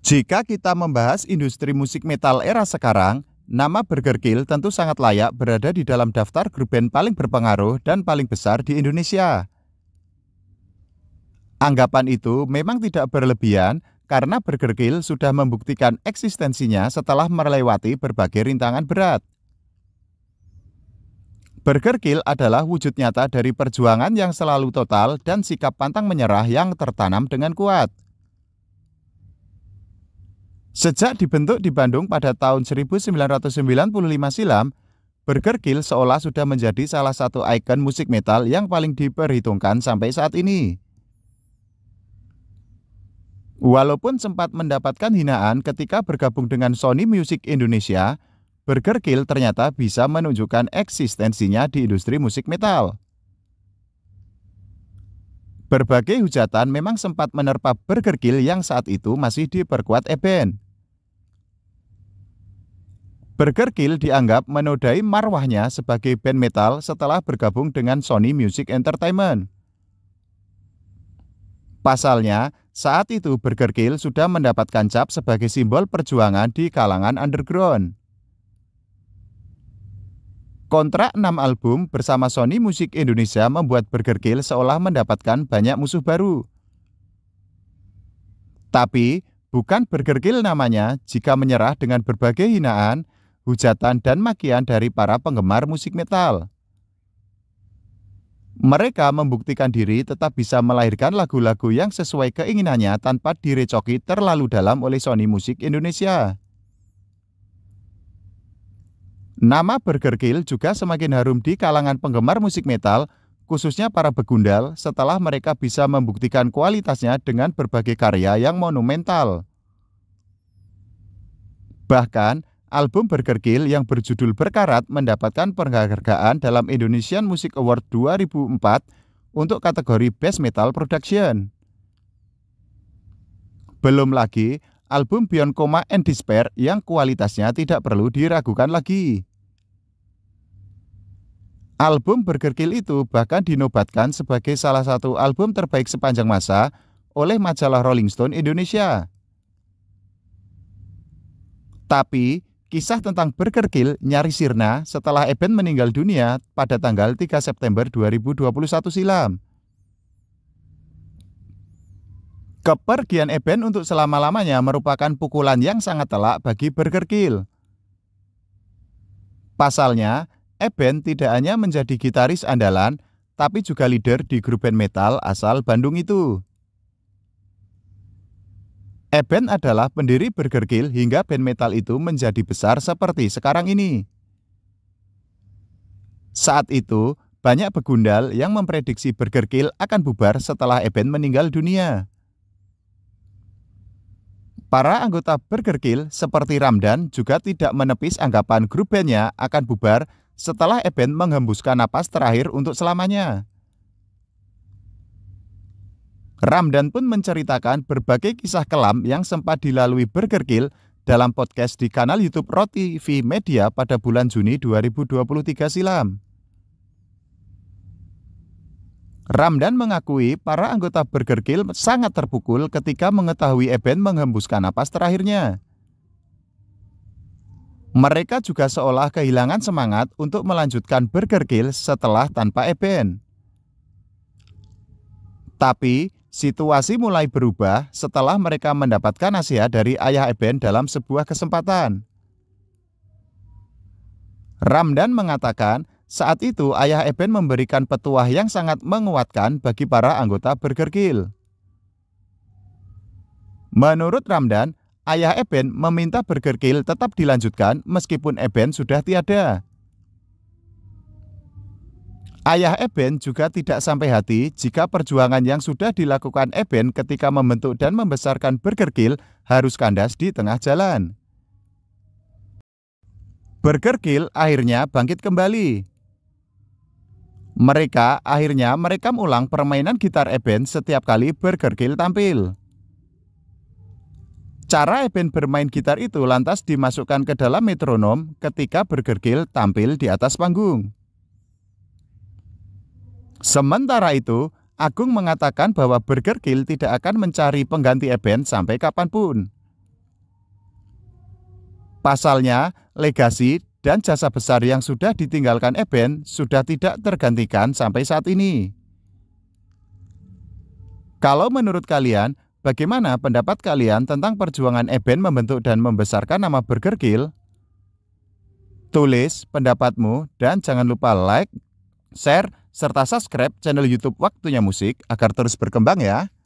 Jika kita membahas industri musik metal era sekarang, nama Burger Kill tentu sangat layak berada di dalam daftar grup band paling berpengaruh dan paling besar di Indonesia. Anggapan itu memang tidak berlebihan karena Burger Kill sudah membuktikan eksistensinya setelah melewati berbagai rintangan berat. Burger Kill adalah wujud nyata dari perjuangan yang selalu total dan sikap pantang menyerah yang tertanam dengan kuat. Sejak dibentuk di Bandung pada tahun 1995 silam, Burger Kill seolah sudah menjadi salah satu ikon musik metal yang paling diperhitungkan sampai saat ini. Walaupun sempat mendapatkan hinaan ketika bergabung dengan Sony Music Indonesia, Burger Kill ternyata bisa menunjukkan eksistensinya di industri musik metal. Berbagai hujatan memang sempat menerpa Burger Kill yang saat itu masih diperkuat e-band. Burger Kill dianggap menodai marwahnya sebagai band metal setelah bergabung dengan Sony Music Entertainment. Pasalnya, saat itu Burger Kill sudah mendapatkan cap sebagai simbol perjuangan di kalangan underground. Kontrak 6 album bersama Sony Music Indonesia membuat Burger Kill seolah mendapatkan banyak musuh baru. Tapi, bukan Burger Kill namanya jika menyerah dengan berbagai hinaan, hujatan dan makian dari para penggemar musik metal. Mereka membuktikan diri tetap bisa melahirkan lagu-lagu yang sesuai keinginannya tanpa direcoki terlalu dalam oleh Sony Musik Indonesia. Nama Burger Kill juga semakin harum di kalangan penggemar musik metal, khususnya para begundal setelah mereka bisa membuktikan kualitasnya dengan berbagai karya yang monumental. Bahkan, Album Burger Kill yang berjudul Berkarat mendapatkan penghargaan dalam Indonesian Music Award 2004 untuk kategori Best Metal Production. Belum lagi album Beyond Coma and Despair yang kualitasnya tidak perlu diragukan lagi. Album Burger Kill itu bahkan dinobatkan sebagai salah satu album terbaik sepanjang masa oleh majalah Rolling Stone Indonesia. Tapi, Kisah tentang Burger Kill nyaris sirna setelah Eben meninggal dunia pada tanggal 3 September 2021 silam. Kepergian Eben untuk selama-lamanya merupakan pukulan yang sangat telak bagi Burger Kill. Pasalnya, Eben tidak hanya menjadi gitaris andalan, tapi juga leader di grup band metal asal Bandung itu. Eben adalah pendiri Burger Kill hingga band metal itu menjadi besar seperti sekarang ini. Saat itu, banyak begundal yang memprediksi Burger Kill akan bubar setelah Eben meninggal dunia. Para anggota Burger Kill seperti Ramdan juga tidak menepis anggapan grup bandnya akan bubar setelah Eben menghembuskan napas terakhir untuk selamanya. Ramdan pun menceritakan berbagai kisah kelam yang sempat dilalui Burger Kill dalam podcast di kanal YouTube Roti TV Media pada bulan Juni 2023 silam. Ramdan mengakui para anggota Burger Kill sangat terpukul ketika mengetahui Eben menghembuskan napas terakhirnya. Mereka juga seolah kehilangan semangat untuk melanjutkan Burger Kill setelah tanpa Eben. Tapi, Situasi mulai berubah setelah mereka mendapatkan nasihat dari ayah Eben dalam sebuah kesempatan. Ramdan mengatakan, saat itu ayah Eben memberikan petuah yang sangat menguatkan bagi para anggota bergerkil. Menurut Ramdan, ayah Eben meminta bergerkil tetap dilanjutkan meskipun Eben sudah tiada. Ayah Eben juga tidak sampai hati jika perjuangan yang sudah dilakukan Eben ketika membentuk dan membesarkan Burger Kill harus kandas di tengah jalan. Burger Kill akhirnya bangkit kembali. Mereka akhirnya merekam ulang permainan gitar Eben setiap kali Burger Kill tampil. Cara Eben bermain gitar itu lantas dimasukkan ke dalam metronom ketika Burger Kill tampil di atas panggung. Sementara itu, Agung mengatakan bahwa Burger Kill tidak akan mencari pengganti event sampai kapanpun. Pasalnya, legasi dan jasa besar yang sudah ditinggalkan Eben sudah tidak tergantikan sampai saat ini. Kalau menurut kalian, bagaimana pendapat kalian tentang perjuangan Eben membentuk dan membesarkan nama Burger Kill? Tulis pendapatmu dan jangan lupa like, share, serta subscribe channel YouTube Waktunya Musik agar terus berkembang ya.